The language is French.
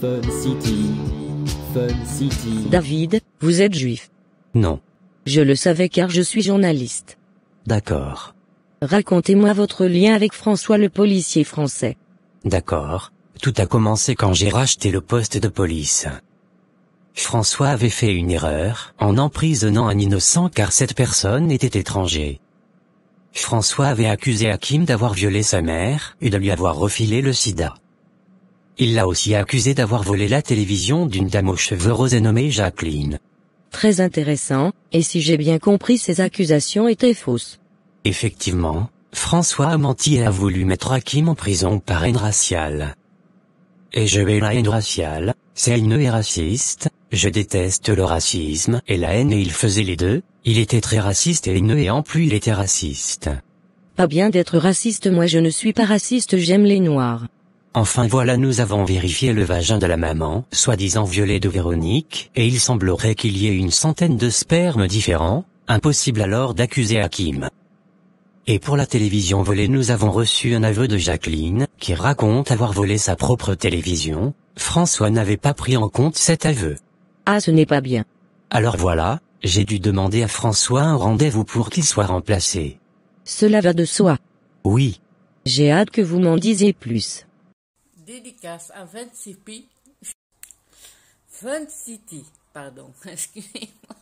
Fun City. Fun City. David, vous êtes juif Non. Je le savais car je suis journaliste. D'accord. Racontez-moi votre lien avec François le policier français. D'accord. Tout a commencé quand j'ai racheté le poste de police. François avait fait une erreur en emprisonnant un innocent car cette personne était étranger. François avait accusé Hakim d'avoir violé sa mère et de lui avoir refilé le sida. Il l'a aussi accusé d'avoir volé la télévision d'une dame aux cheveux roses nommée Jacqueline. Très intéressant, et si j'ai bien compris ces accusations étaient fausses. Effectivement, François a menti et a voulu mettre Hakim en prison par haine raciale. Et je vais la haine raciale, c'est haineux et raciste, je déteste le racisme et la haine et il faisait les deux, il était très raciste et haineux et en plus il était raciste. Pas bien d'être raciste moi je ne suis pas raciste j'aime les noirs. Enfin voilà nous avons vérifié le vagin de la maman, soi-disant violée de Véronique, et il semblerait qu'il y ait une centaine de spermes différents, impossible alors d'accuser Hakim. Et pour la télévision volée nous avons reçu un aveu de Jacqueline, qui raconte avoir volé sa propre télévision, François n'avait pas pris en compte cet aveu. Ah ce n'est pas bien. Alors voilà, j'ai dû demander à François un rendez-vous pour qu'il soit remplacé. Cela va de soi. Oui. J'ai hâte que vous m'en disiez plus dédicace à 26 pays. 26 pardon, excusez-moi.